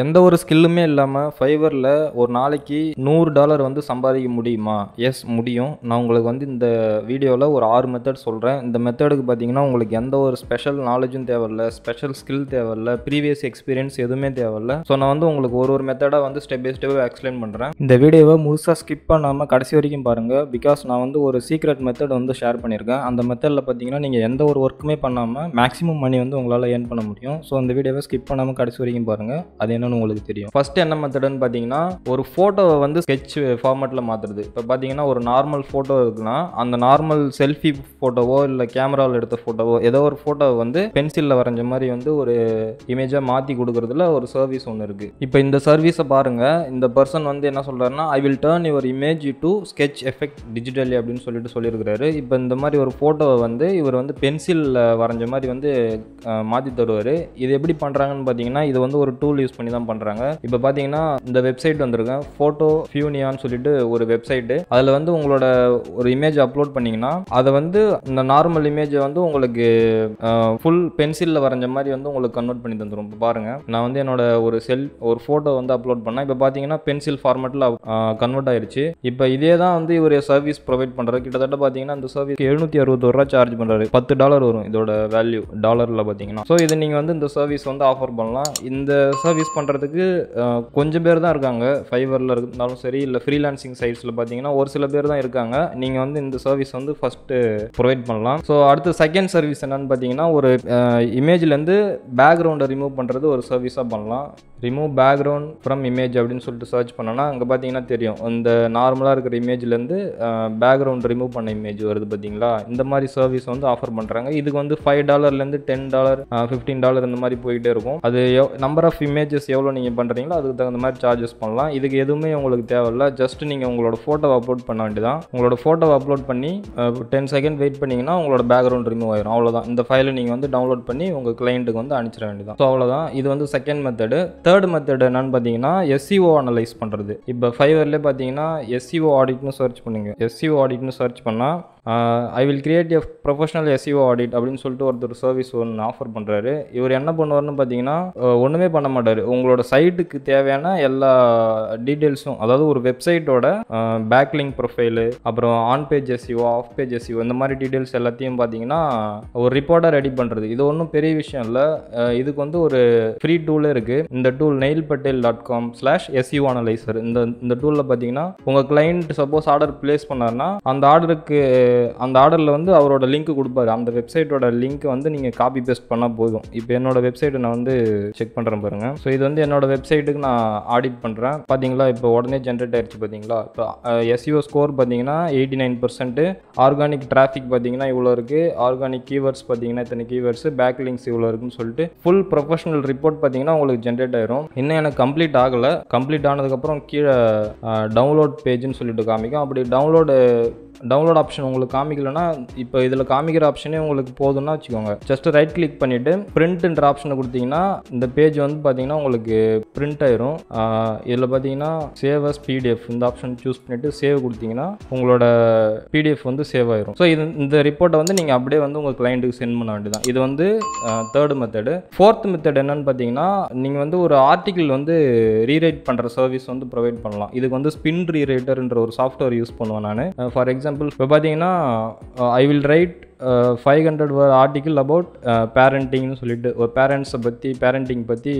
எந்த ஒரு ஸ்கில்லுமே இல்லாமல் ஃபைவரில் ஒரு நாளைக்கு நூறு டாலர் வந்து சம்பாதிக்க முடியுமா எஸ் முடியும் நான் உங்களுக்கு வந்து இந்த வீடியோவில் ஒரு ஆறு மெத்தட் சொல்கிறேன் இந்த மெத்தடுக்கு பார்த்தீங்கன்னா உங்களுக்கு எந்த ஒரு ஸ்பெஷல் நாலேஜும் தேவையில்ல ஸ்பெஷல் ஸ்கில் தேவையில்ல ப்ரீவியஸ் எக்ஸ்பீரியன்ஸ் எதுவுமே தேவையில்ல ஸோ நான் வந்து உங்களுக்கு ஒரு ஒரு மெத்தடாக வந்து ஸ்டெப் பை ஸ்டெப் எக்ஸ்பிளைன் பண்ணுறேன் இந்த வீடியோவை முழுசாக ஸ்கிப் பண்ணாமல் கடைசி வரைக்கும் பாருங்கள் பிகாஸ் நான் வந்து ஒரு சீக்ரெட் மெத்தட் வந்து ஷேர் பண்ணியிருக்கேன் அந்த மெத்தடில் பார்த்தீங்கன்னா நீங்கள் எந்த ஒரு ஒர்க்குமே பண்ணாமல் மேக்ஸிமம் மணி வந்து உங்களால் ஏர்ன் பண்ண முடியும் ஸோ அந்த வீடியோவை ஸ்கிப் பண்ணாமல் கடைசி வரைக்கும் பாருங்கள் அது என்னன்னு உங்களுக்கு தெரியும் ஃபர்ஸ்ட் என்ன மெத்தடுன்னு பார்த்தீங்கன்னா ஒரு ஃபோட்டோவை வந்து ஸ்கெட்ச் ஃபார்மேட்டில் மாற்றுறது இப்போ பார்த்தீங்கன்னா ஒரு நார்மல் ஃபோட்டோ இருக்குன்னா அந்த நார்மல் செல்ஃபி ஃபோட்டோவோ இல்லை கேமராவில் எடுத்த ஃபோட்டோவோ ஏதோ ஒரு ஃபோட்டோவை வந்து பென்சிலில் வரைஞ்ச மாதிரி வந்து ஒரு இமேஜாக மாற்றி கொடுக்குறதுல ஒரு சர்வீஸ் ஒன்று இருக்குது இப்போ இந்த சர்வீஸை பாருங்கள் இந்த பர்சன் வந்து என்ன சொல்கிறாருன்னா I will turn your image to sketch effect digitally அப்படின்னு சொல்லிட்டு சொல்லியிருக்கிறாரு இப்போ இந்த மாதிரி ஒரு ஃபோட்டோவை வந்து இவர் வந்து பென்சிலில் வரைஞ்ச மாதிரி வந்து மாற்றி தருவார் இது எப்படி பண்ணுறாங்கன்னு பார்த்தீங்கன்னா இது வந்து ஒரு டூல் யூஸ் பண்ணி தான் பண்ணுறாங்க இப்போ பார்த்தீங்கன்னா இந்த வெப்சைட் வந்திருக்கேன் ஃபோட்டோ ஃபியூனியான்னு சொல்லிட்டு ஒரு வெப்சைட்டு அதில் வந்து உங்களோட ஒரு இமேஜ் அப்லோட் பண்ணிங்கன்னா அதை வந்து இந்த நார்மல் இமேஜை வந்து உங்களுக்கு ஃபுல் பென்சிலில் வரைஞ்ச மாதிரி வந்து உங்களுக்கு கன்வெர்ட் பண்ணி தந்துடும் இப்போ பாருங்கள் நான் வந்து என்னோட ஒரு செல் ஒரு ஃபோட்டோ வந்து அப்லோட் பண்ணேன் இப்போ பார்த்தீங்கன்னா பென்சில் ஃபார்மேட்டில் கன்வெர்ட் ஆயிடுச்சு இப்போ இதே தான் வந்து இவர் சர்வீஸ் ப்ரொவைட் பண்ணுறாரு கிட்டத்தட்ட பார்த்தீங்கன்னா இந்த சர்வீஸ் எழுநூற்றி அறுபத்தோரு ரூபா சார்ஜ் பண்ணுறாரு பத்து டாலர் வரும் இதோட வேல்யூ டாலரில் பார்த்தீங்கன்னா ஸோ இது நீங்கள் வந்து இந்த சர்வீஸ் வந்து ஆஃபர் பண்ணலாம் இந்த சர்வீஸ் பண்ணுறதுக்கு கொஞ்சம் பேர் தான் இருக்காங்க ஃபைவரில் இருந்தாலும் சரி இல்லை ஃப்ரீலான்சிங் சைட்ஸில் பார்த்தீங்கன்னா ஒரு சில பேர் தான் இருக்காங்க நீங்கள் வந்து இந்த சர்வீஸ் வந்து ஃபஸ்ட்டு ப்ரொவைட் பண்ணலாம் ஸோ அடுத்து செகண்ட் சர்வீஸ் என்னென்னு பார்த்தீங்கன்னா ஒரு இமேஜ்லேருந்து பேக்ரவுண்டை ரிமூவ் பண்ணுறது ஒரு சர்வீஸாக பண்ணலாம் ரிமூவ் பேக்ரவுண்ட் ஃப்ரம் இமேஜ் அப்படின்னு சொல்லிட்டு சர்ச் பண்ணோன்னா அங்கே பார்த்தீங்கன்னா தெரியும் இந்த நார்மலாக இருக்கிற இமேஜ்லேருந்து பேக்ரவுண்ட் ரிமூவ் பண்ண இமேஜ் வருது பார்த்தீங்களா இந்த மாதிரி சர்வீஸ் வந்து ஆஃபர் பண்ணுறாங்க இதுக்கு வந்து ஃபைவ் டாலர்லேருந்து டென் டாலர் ஃபிஃப்டீன் டாலர் இந்த மாதிரி போயிட்டே இருக்கும் அது நம்பர் ஆஃப் இமேஜஸ் எவ்வளோ நீங்கள் பண்ணுறீங்களோ அதுக்கு தகுந்த மாதிரி சார்ஜஸ் பண்ணலாம் இதுக்கு எதுவுமே உங்களுக்கு தேவையில்ல ஜஸ்ட் நீங்கள் உங்களோட ஃபோட்டோவை அப்லோட் பண்ண வேண்டியதான் உங்களோட ஃபோட்டோவை அப்லோட் பண்ணி டென் செகண்ட் வெயிட் பண்ணிங்கன்னா உங்களோட பேக்ரவுண்ட் ரிமூவ் ஆயிரும் அவ்வளோதான் இந்த ஃபைலை நீங்கள் வந்து டவுன்லோட் பண்ணி உங்கள் கிளைண்ட்டுக்கு வந்து அனுப்பிச்சிட வேண்டியதான் ஸோ அவ்வளோதான் இது வந்து செகண்ட் மெத்தடு தேர்ட் மெத்தட் என்னன்னு பார்த்தீங்கன்னா எஸ்சிஓ அனலைஸ் e பண்ணுறது இப்போ ஃபைவர்லேயே பார்த்தீங்கன்னா எஸ்சிஓ ஆடிட்னு சர்ச் பண்ணுங்கள் எஸ்சிஓ ஆடிட்னு சர்ச் பண்ணால் I will create a professional SEO audit அப்படின்னு சொல்லிட்டு ஒருத்தர் சர்வீஸ் ஒன்று ஆஃபர் பண்ணுறாரு இவர் என்ன பண்ணுவார்னு பார்த்தீங்கன்னா ஒன்றுமே பண்ண மாட்டார் உங்களோட சைட்டுக்கு தேவையான எல்லா டீட்டெயில்ஸும் அதாவது ஒரு வெப்சைட்டோட பேக்லிங் ப்ரொஃபைலு அப்புறம் on page SEO off page SEO இந்த மாதிரி டீட்டெயில்ஸ் எல்லாத்தையும் பார்த்தீங்கன்னா ஒரு ரிப்போர்ட்டாக ரெடி பண்ணுறது இது ஒன்றும் பெரிய விஷயம் இல்லை இதுக்கு வந்து ஒரு ஃப்ரீ டூலே இருக்குது இந்த tool Neil Patel dot com slash SEO analyser இந்த இந்த டூலில் பார்த்தீங்கன்னா உங்கள் கிளைண்ட் சப்போஸ் ஆர்டர் பிளேஸ் பண்ணார்னா அந்த ஆர்டருக்கு அந்த ஆர்டரில் வந்து அவரோட லிங்க் கொடுப்பாரு அந்த வெப்சைட்டோட லிங்க் வந்து நீங்கள் காப்பி பேஸ்ட் பண்ணால் போதும் இப்போ என்னோட வெப்சைட்டை நான் வந்து செக் பண்ணுறேன் பாருங்க ஸோ இது வந்து என்னோட வெப்சைட்டுக்கு நான் ஆடிட் பண்ணுறேன் பார்த்தீங்களா இப்போ உடனே ஜென்ரேட் ஆயிடுச்சு பார்த்தீங்களா இப்போ எஸ்இஓ ஸ்கோர் e பார்த்தீங்கன்னா eighty nine percent organic traffic பார்த்தீங்கன்னா இவ்வளோ இருக்குது ஆர்கானிக் கீவேர்ட்ஸ் பார்த்தீங்கன்னா இத்தனை கீவேர்ட்ஸ் பேக் லிங்க்ஸ் இவ்வளோ இருக்குன்னு சொல்லிட்டு ஃபுல் ப்ரொஃபஷனல் ரிப்போர்ட் பார்த்தீங்கன்னா உங்களுக்கு ஜென்ரேட் ஆயிரும் இன்னும் எனக்கு கம்ப்ளீட் ஆகலை கம்ப்ளீட் ஆனதுக்கப்புறம் கீழே டவுன்லோட் பேஜ்னு சொல்லிட்டு காமிக்கும் அப்படி டவுன்லோடு டவுன்லோட் ஆப்ஷன் உங்களுக்கு காமிக்கலன்னா இப்போ இதில் காமிக்கிற ஆப்ஷனே உங்களுக்கு போதும்னா வச்சுக்கோங்க ஜஸ்ட் ரைட் கிளிக் பண்ணிவிட்டு பிரிண்ட்ன்ற ஆப்ஷனை கொடுத்தீங்கன்னா இந்த பேஜ் வந்து பார்த்தீங்கன்னா உங்களுக்கு பிரிண்ட் ஆயிரும் இதில் பார்த்தீங்கன்னா சேவ் அஸ் பிடிஎஃப் இந்த ஆப்ஷன் சூஸ் பண்ணிவிட்டு சேவ் கொடுத்தீங்கன்னா உங்களோட பிடிஎஃப் வந்து சேவ் ஆயிரும் ஸோ இது இந்த ரிப்போர்ட்டை வந்து நீங்கள் அப்படியே வந்து உங்கள் கிளைண்ட்டுக்கு சென்ட் பண்ண வேண்டியது இது வந்து தேர்டு மெத்தடு ஃபோர்த் மெத்தட் என்னன்னு பார்த்தீங்கன்னா நீங்கள் வந்து ஒரு ஆர்டிக்கிள் வந்து ரீரைட் பண்ணுற சர்வீஸ் வந்து ப்ரொவைட் பண்ணலாம் இதுக்கு வந்து ஸ்பின் ரீரைட்டர்ன்ற ஒரு சாஃப்ட்வேர் யூஸ் பண்ணுவேன் நான் ஃபார் எக்ஸாம்பிள் எக்ஸாம்பிள் இப்போ பார்த்தீங்கன்னா I uh, will write five hundred article about பேரண்டிங்னு சொல்லிட்டு ஒரு பேரண்ட்ஸை பற்றி பேரண்டிங் பற்றி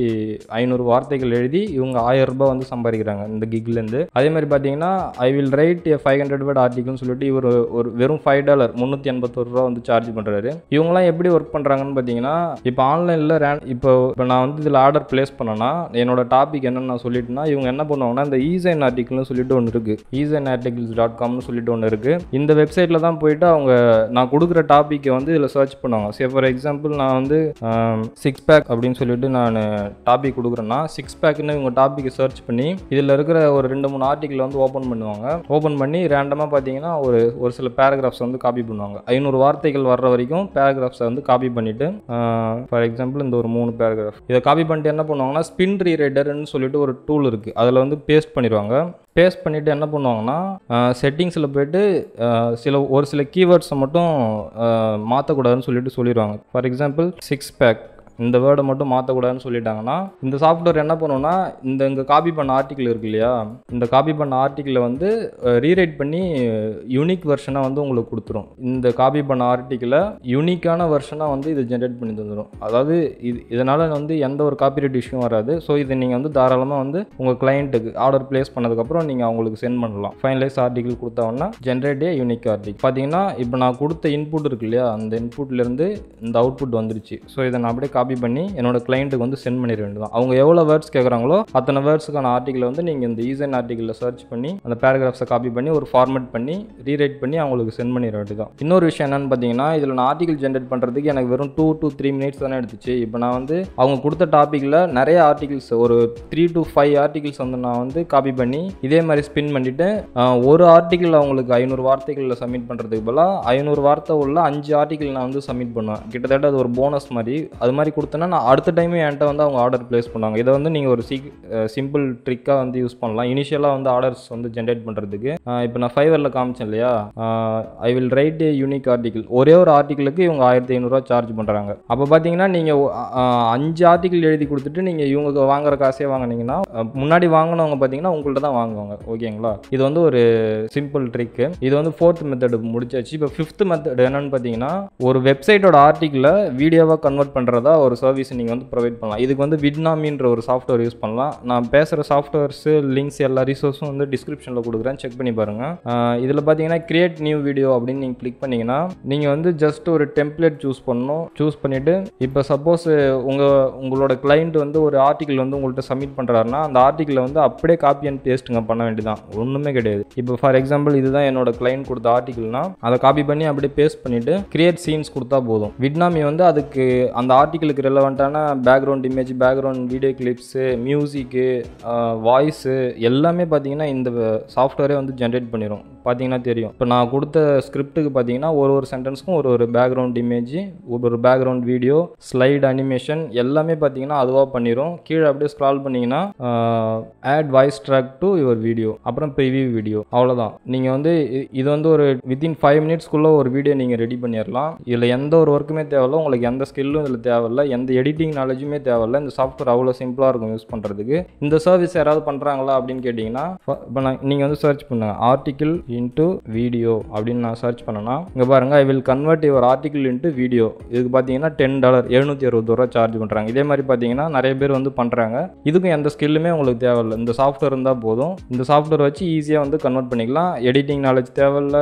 ஐநூறு வார்த்தைகள் எழுதி இவங்க ஆயிரம் ரூபாய் வந்து சம்பாதிக்கிறாங்க இந்த கிக்லேருந்து அதே மாதிரி பார்த்தீங்கன்னா I will write a five hundred word ஆர்டிக்கல்னு சொல்லிட்டு இவர் ஒரு வெறும் ஃபைவ் டாலர் முந்நூற்றி எண்பத்தொரு ரூபா வந்து சார்ஜ் பண்ணுறாரு இவங்களாம் எப்படி ஒர்க் பண்ணுறாங்கன்னு பார்த்தீங்கன்னா இப்போ ஆன்லைனில் ரேன் இப்போ இப்போ நான் வந்து இதில் ஆர்டர் பிளேஸ் பண்ணேன்னா என்னோட டாபிக் என்னென்ன நான் சொல்லிட்டுனா இவங்க என்ன பண்ணுவாங்கன்னா இந்த ஈசைன் ஆர்டிக்கல்னு சொல்லிட்டு ஒன்று இருக்குது ஈசைன் ஆர்டிகிள்ஸ் டாட் காம்னு சொல்லிட்டு ஒன்று இருக்குது இந்த வெப்சைட்டில் தான் போயிட்டு அவங்க நான் கொடுக்குற டாப்பிக்கை வந்து இதில் சர்ச் பண்ணுவாங்க சே ஃபார் எக்ஸாம்பிள் நான் வந்து சிக்ஸ் um, பேக் அப்படின்னு சொல்லிட்டு நான் டாபிக் கொடுக்குறேன்னா சிக்ஸ் பேக்னு இவங்க டாப்பிக்கை சர்ச் பண்ணி இதில் இருக்கிற ஒரு ரெண்டு மூணு ஆர்டிக்கிள் வந்து ஓப்பன் பண்ணுவாங்க ஓப்பன் பண்ணி ரேண்டமாக பார்த்தீங்கன்னா ஒரு ஒரு சில பேராகிராஃப்ஸ் வந்து காப்பி பண்ணுவாங்க ஐநூறு வார்த்தைகள் வர்ற வரைக்கும் பேராகிராஃப்ஸை வந்து காப்பி பண்ணிவிட்டு ஃபார் எக்ஸாம்பிள் இந்த ஒரு மூணு பேராகிராஃப் இதை காப்பி பண்ணிட்டு என்ன பண்ணுவாங்கன்னா ஸ்பின் ரீரைடர்னு சொல்லிட்டு ஒரு டூல் இருக்குது அதில் வந்து பேஸ்ட் பண்ணிடுவாங்க பேஸ்ட் பண்ணிவிட்டு என்ன பண்ணுவாங்கன்னா செட்டிங்ஸில் போய்ட்டு சில ஒரு சில கீவேர்ட்ஸை மட்டும் மாற்றக்கூடாதுன்னு சொல்லிட்டு சொல்லிடுவாங்க ஃபார் எக்ஸாம்பிள் சிக்ஸ் பேக் இந்த வேர்டை மட்டும் மாற்றக்கூடாதுன்னு சொல்லிட்டாங்கன்னா இந்த சாஃப்ட்வேர் என்ன பண்ணுன்னா இந்த இங்கே காப்பி பண்ண ஆர்டிக்கிள் இருக்கு இல்லையா இந்த காப்பி பண்ண ஆர்டிக்கிளை வந்து ரீரைட் பண்ணி யூனிக் வெர்ஷனாக வந்து உங்களுக்கு கொடுத்துரும் இந்த காப்பி பண்ண ஆர்டிக்கிளை யூனிக்கான வெர்ஷனாக வந்து இது ஜென்ரேட் பண்ணி தந்துடும் அதாவது இது இதனால் வந்து எந்த ஒரு காப்பிரைட் இஷ்யூ வராது ஸோ இதை நீங்கள் வந்து தாராளமாக வந்து உங்கள் கிளைண்ட்டுக்கு ஆர்டர் பிளேஸ் பண்ணதுக்கப்புறம் நீங்கள் அவங்களுக்கு சென்ட் பண்ணலாம் ஃபைனலைஸ் ஆர்டிகிள் கொடுத்தாங்கன்னா ஜென்ரேட் ஏ யூனிக் ஆர்டிக் பார்த்தீங்கன்னா இப்போ நான் கொடுத்த இன்புட் இருக்கு இல்லையா அந்த இன்புட்லேருந்து இந்த அவுட்புட் வந்துருச்சு ஸோ இதை நான் அப்படியே காப்பி பண்ணி என்னோட கிளைண்ட்டுக்கு வந்து சென்ட் பண்ணிட வேண்டியதான் அவங்க எவ்வளோ வேர்ட்ஸ் கேட்குறாங்களோ அத்தனை வேர்ட்ஸுக்கான ஆர்டிக்கலை வந்து நீங்கள் இந்த ஈசன் ஆர்டிக்கலில் சர்ச் பண்ணி அந்த பேராகிராஃப்ஸை காப்பி பண்ணி ஒரு ஃபார்மேட் பண்ணி ரீரைட் பண்ணி அவங்களுக்கு சென்ட் பண்ணிட வேண்டியதான் இன்னொரு விஷயம் என்னென்னு பார்த்தீங்கன்னா இதில் நான் ஆர்டிகல் ஜென்ரேட் பண்ணுறதுக்கு எனக்கு வெறும் டூ டூ த்ரீ மினிட்ஸ் தானே எடுத்துச்சு இப்போ நான் வந்து அவங்க கொடுத்த டாப்பிக்கில் நிறைய ஆர்டிகல்ஸ் ஒரு த்ரீ டு ஃபைவ் ஆர்டிகல்ஸ் வந்து நான் வந்து காப்பி பண்ணி இதே மாதிரி ஸ்பின் பண்ணிவிட்டு ஒரு ஆர்டிக்கிள் அவங்களுக்கு ஐநூறு வார்த்தைகளில் சப்மிட் பண்ணுறதுக்கு பதிலாக ஐநூறு வார்த்தை உள்ள அஞ்சு ஆர்டிகல் நான் வந்து சப்மிட் பண்ணுவேன் கிட்டத்தட்ட அது ஒரு போனஸ் மாதிரி அது மாதிரி கொடுத்தேன்னா நான் அடுத்த டைமே என்கிட்ட வந்து அவங்க ஆர்டர் ப்ளேஸ் பண்ணுவாங்க இதை வந்து நீங்கள் ஒரு சீக் சிம்பிள் ட்ரிக்காக வந்து யூஸ் பண்ணலாம் இனிஷியலாக வந்து ஆர்டர்ஸ் வந்து ஜென்ரேட் பண்ணுறதுக்கு இப்போ நான் ஃபைவரில் காமிச்சேன் இல்லையா I will write a unique article ஒரே ஒரு ஆர்டிகிளுக்கு இவங்க ஆயிரத்தி ஐநூறுரூவா சார்ஜ் பண்ணுறாங்க அப்போ பார்த்தீங்கன்னா நீங்கள் அஞ்சு ஆர்டிகிள் எழுதி கொடுத்துட்டு நீங்கள் இவங்க வாங்குற காசே வாங்கினீங்கன்னா முன்னாடி வாங்கினவங்க பார்த்தீங்கன்னா உங்கள்கிட்ட தான் வாங்குவாங்க ஓகேங்களா இது வந்து ஒரு சிம்பிள் ட்ரிக்கு இது வந்து ஃபோர்த் மெத்தடு முடிச்சாச்சு இப்போ ஃபிஃப்த் மெத்தட் என்னன்னு பார்த்தீங்கன்னா ஒரு வெப்சைட்டோட ஆர்டிக்கிளை வீடியோவாக கன்வெர்ட் பண்ணுறதா ஒரு சர்வீஸ் நீங்கள் வந்து ப்ரொவைட் பண்ணலாம் இதுக்கு வந்து விட்னாமின்ற ஒரு சாஃப்ட்வேர் யூஸ் பண்ணலாம் நான் பேசுகிற சாஃப்ட்வேர்ஸு லிங்க்ஸ் எல்லா ரிசோர்ஸும் வந்து டிஸ்கிரிப்ஷனில் கொடுக்குறேன் செக் பண்ணி பாருங்கள் இதில் பார்த்தீங்கன்னா கிரியேட் நியூ வீடியோ அப்படின்னு நீங்கள் கிளிக் பண்ணிங்கன்னா நீங்கள் வந்து ஜஸ்ட் ஒரு டெம்ப்ளேட் சூஸ் பண்ணணும் சூஸ் பண்ணிவிட்டு இப்போ சப்போஸ் உங்கள் உங்களோட கிளைண்ட் வந்து ஒரு ஆர்டிக்கிள் வந்து உங்கள்கிட்ட சப்மிட் பண்ணுறாருன்னா அந்த ஆர்டிக்கிளை வந்து அப்படியே காப்பி அண்ட் பேஸ்ட்டுங்க பண்ண வேண்டியதான் ஒன்றுமே கிடையாது இப்போ ஃபார் எக்ஸாம்பிள் இதுதான் என்னோட கிளைண்ட் கொடுத்த ஆர்டிக்கிள்னா அதை காப்பி பண்ணி அப்படியே பேஸ்ட் பண்ணிவிட்டு கிரியேட் சீன்ஸ் கொடுத்தா போதும் விட்னாமி வந்து அதுக்கு அந்த ஆர்டிக்கிள் உங்களுக்கு ரெலவெண்ட்டான background image background video clips music voice எல்லாமே பார்த்தீங்கன்னா இந்த சாஃப்ட்வேரே வந்து ஜென்ரேட் பண்ணிடும் பார்த்தீங்கன்னா தெரியும் இப்போ நான் கொடுத்த ஸ்கிரிப்ட்டுக்கு பார்த்தீங்கன்னா ஒரு ஒரு சென்டென்ஸ்க்கும் ஒரு ஒரு பேக்ரவுண்ட் இமேஜ் ஒரு ஒரு பேக்ரவுண்ட் வீடியோ ஸ்லைட் அனிமேஷன் எல்லாமே பார்த்தீங்கன்னா அதுவாக பண்ணிடும் கீழே அப்படியே ஸ்க்ரால் பண்ணிங்கன்னா add voice track to your video அப்புறம் ப்ரிவியூ வீடியோ அவ்வளோதான் நீங்கள் வந்து இது வந்து ஒரு வித்தின் ஃபைவ் மினிட்ஸ்க்குள்ளே ஒரு வீடியோ நீங்கள் ரெடி பண்ணிடலாம் இதில் எந்த ஒரு ஒர்க்குமே தேவையில்ல உங்களுக்கு எந்த ஸ்கில்லும் இதில் தேவையில்ல எந்த எடிட்டிங் நாலேஜுமே தேவையில்ல இந்த சாஃப்ட்வேர் அவ்வளோ சிம்பிளாக இருக்கும் யூஸ் பண்ணுறதுக்கு இந்த சர்வீஸ் யாராவது பண்ணுறாங்களா அப்படின்னு கேட்டிங்கன்னா இப்போ நான் நீங்கள் வந்து சர்ச் பண்ணுங்கள் ஆர்டிக்கிள் இன்ட்டு வீடியோ அப்படின்னு நான் சர்ச் பண்ணேன்னா இங்கே பாருங்கள் I will convert your article into video இதுக்கு பார்த்தீங்கன்னா டென் டாலர் எழுநூற்றி அறுபது ரூபா சார்ஜ் பண்ணுறாங்க இதே மாதிரி பார்த்தீங்கன்னா நிறைய பேர் வந்து பண்ணுறாங்க இதுக்கும் எந்த ஸ்கில்லுமே உங்களுக்கு தேவையில்லை இந்த சாஃப்ட்வேர் இருந்தால் போதும் இந்த சாஃப்ட்வேர் வச்சு ஈஸியாக வந்து கன்வெர்ட் பண்ணிக்கலாம் எடிட்டிங் நாலேஜ் தேவையில்ல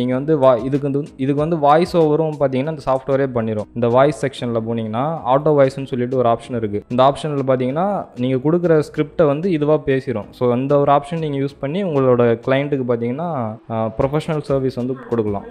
நீங்கள் வந்து வா இதுக்கு வந்து இதுக்கு வந்து வாய்ஸ் ஓவரும் பார்த்தீங்கன்னா இந்த சாஃப்ட்வேரே பண்ணிடும் இந்த வாய்ஸ் செக்ஷனில் போனீங்கன்னா ஆட்டோ வாய்ஸ்னு சொல்லிட்டு ஒரு ஆப்ஷன் இருக்குது இந்த ஆப்ஷனில் பார்த்தீங்கன்னா நீங்கள் கொடுக்குற ஸ்கிரிப்டை வந்து இதுவாக பேசிடும் ஸோ அந்த ஒரு ஆப்ஷன் நீங்கள் யூஸ் பண்ணி உங்களோட கிளைண்ட்டுக்கு பார்த்தீங்கன்னா ப்ரொஃபஷ்னல் சர்வீஸ் வந்து கொடுக்கலாம்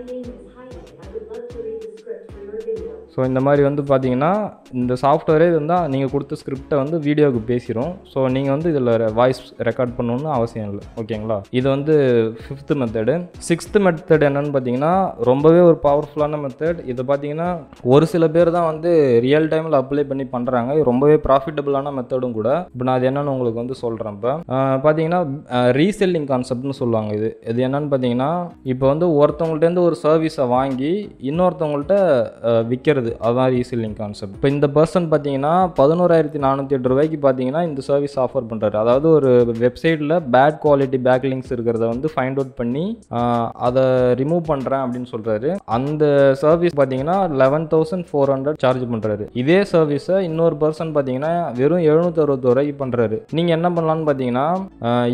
ஸோ இந்த மாதிரி வந்து பார்த்தீங்கன்னா இந்த சாஃப்ட்வேரே இருந்தால் நீங்கள் கொடுத்த ஸ்கிரிப்டை வந்து வீடியோவுக்கு பேசிடும் ஸோ நீங்கள் வந்து இதில் வாய்ஸ் ரெக்கார்ட் பண்ணணும்னு அவசியம் இல்லை ஓகேங்களா இது வந்து ஃபிஃப்த்து மெத்தடு சிக்ஸ்த்து மெத்தட் என்னென்னு பார்த்தீங்கன்னா ரொம்பவே ஒரு பவர்ஃபுல்லான மெத்தட் இதை பார்த்தீங்கன்னா ஒரு சில பேர் தான் வந்து ரியல் டைமில் அப்ளை பண்ணி பண்ணுறாங்க ரொம்பவே ப்ராஃபிட்டபுளான மெத்தடும் கூட இப்போ நான் அது என்னென்னு உங்களுக்கு வந்து சொல்கிறேன் இப்போ பார்த்தீங்கன்னா ரீசெல்லிங் கான்செப்ட்னு சொல்லுவாங்க இது இது என்னென்னு பார்த்தீங்கன்னா இப்போ வந்து ஒருத்தவங்கள்ட்டேருந்து ஒரு சர்வீஸை வாங்கி இன்னொருத்தவங்கள்ட்ட விற்கிறது கிடையாது அதுதான் ரீசெல்லிங் கான்செப்ட் இப்போ இந்த பர்சன் பார்த்தீங்கன்னா பதினோராயிரத்தி நானூற்றி எட்டு ரூபாய்க்கு பார்த்தீங்கன்னா இந்த சர்வீஸ் ஆஃபர் பண்ணுறாரு அதாவது ஒரு வெப்சைட்டில் பேட் குவாலிட்டி பேக் லிங்க்ஸ் இருக்கிறத வந்து ஃபைண்ட் அவுட் பண்ணி அதை ரிமூவ் பண்ணுறேன் அப்படின்னு சொல்கிறாரு அந்த சர்வீஸ் பார்த்தீங்கன்னா eleven thousand four hundred charge பண்ணுறாரு இதே சர்வீஸை இன்னொரு பர்சன் பார்த்தீங்கன்னா வெறும் எழுநூற்றி அறுபது ரூபாய்க்கு பண்ணுறாரு நீங்கள் என்ன பண்ணலான்னு பார்த்தீங்கன்னா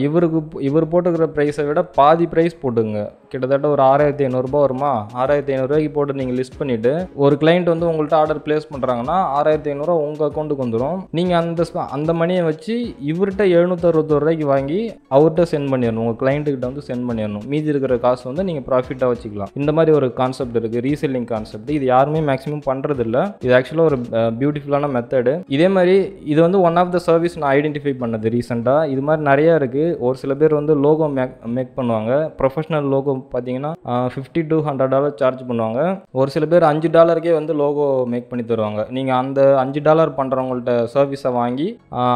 இவருக்கு இவர் போட்டுக்கிற ப்ரைஸை விட பாதி ப்ரைஸ் போட்டுங்க கிட்டத்தட்ட ஒரு ஆறாயிரத்தி ஐநூறுரூபா வருமா ஆறாயிரத்தி ஐநூறுரூவாய்க்கு போட்டு நீங்கள் லிஸ்ட் பண்ணிவிட்டு ஒரு கிளைண்ட் வந்து உங்கள்கிட்ட ஆர்டர் பிளேஸ் பண்ணுறாங்கன்னா ஆறாயிரத்தி ஐநூறுரூவா உங்கள் அக்கௌண்ட்டுக்கு வந்துடும் நீங்கள் அந்த அந்த மணியை வச்சு இவர்கிட்ட எழுநூற்றறுபத்தோரு ரூபாய்க்கு வாங்கி அவர்கிட்ட சென்ட் பண்ணிடணும் உங்கள் கிளைண்ட்டுக்கிட்ட வந்து சென்ட் பண்ணிடணும் மீதி இருக்கிற காசு வந்து நீங்கள் ப்ராஃபிட்டாக வச்சுக்கலாம் இந்த மாதிரி ஒரு கான்செப்ட் இருக்குது ரீசெல்லிங் கான்செப்ட் இது யாருமே மேக்ஸிமம் பண்ணுறதில்ல இது ஆக்சுவலாக ஒரு பியூட்டிஃபுல்லான மெத்தடு இதே மாதிரி இது வந்து ஒன் ஆஃப் த சர்வீஸ் நான் ஐடென்டிஃபை பண்ணது ரீசெண்டாக இது மாதிரி நிறையா இருக்குது ஒரு சில பேர் வந்து லோகோ மேக் மேக் பண்ணுவாங்க ப்ரொஃபஷனல் லோகோ பார்த்தீங்கன்னா fifty to hundred dollar charge பண்ணுவாங்க ஒரு சில பேர் அஞ்சு டாலருக்கே வந்து லோகோ மேக் பண்ணி தருவாங்க நீங்கள் அந்த அஞ்சு டாலர் பண்ணுறவங்கள்ட்ட சர்வீஸை வாங்கி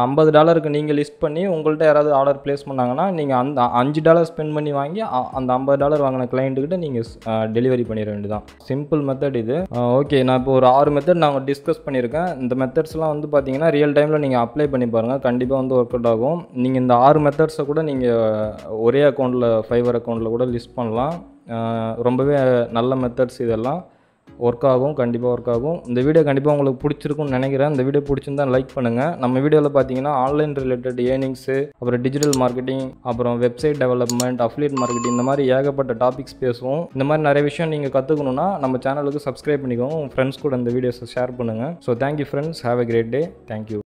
ஐம்பது டாலருக்கு நீங்கள் லிஸ்ட் பண்ணி உங்கள்கிட்ட யாராவது ஆர்டர் ப்ளேஸ் பண்ணாங்கன்னா நீங்கள் அந்த அஞ்சு டாலர் ஸ்பெண்ட் பண்ணி வாங்கி அந்த ஐம்பது டாலர் வாங்கின கிளைண்ட்டுக்கிட்ட நீங்கள் டெலிவரி பண்ணிட வேண்டியதான் சிம்பிள் மெத்தட் இது ஓகே நான் இப்போ ஒரு ஆறு மெத்தட் நான் டிஸ்கஸ் பண்ணியிருக்கேன் இந்த மெத்தட்ஸ்லாம் வந்து பார்த்தீங்கன்னா ரியல் டைமில் நீங்கள் அப்ளை பண்ணி பாருங்கள் கண்டிப்பாக வந்து ஒர்க் அவுட் ஆகும் நீங்கள் இந்த ஆறு மெத்தட்ஸை கூட நீங்கள் ஒரே அக்கௌண்ட்டில் ஃபைவர் அக்கௌண்ட்டில் கூட லிஸ்ட் பண்ணலாம் பண்ணலாம் ரொம்பவே நல்ல மெத்தட்ஸ் இதெல்லாம் ஒர்க் ஆகும் கண்டிப்பாக ஒர்க் ஆகும் இந்த வீடியோ கண்டிப்பாக உங்களுக்கு பிடிச்சிருக்கும்னு நினைக்கிறேன் இந்த வீடியோ பிடிச்சிருந்தா லைக் பண்ணுங்கள் நம்ம வீடியோவில் பார்த்தீங்கன்னா ஆன்லைன் ரிலேட்டட் ஏர்னிங்ஸு அப்புறம் டிஜிட்டல் மார்க்கெட்டிங் அப்புறம் வெப்சைட் டெவலப்மெண்ட் அஃப்லேட் மார்க்கெட்டிங் இந்த மாதிரி ஏகப்பட்ட டாபிக்ஸ் பேசுவோம் இந்த மாதிரி நிறைய விஷயம் நீங்கள் கற்றுக்கணுன்னா நம்ம சேனலுக்கு சப்ஸ்கிரைப் பண்ணிக்கோங்க உங்கள் ஃப்ரெண்ட்ஸ் கூட இந்த வீடியோஸை ஷேர் பண்ணுங்கள் so thank you friends have a great day thank you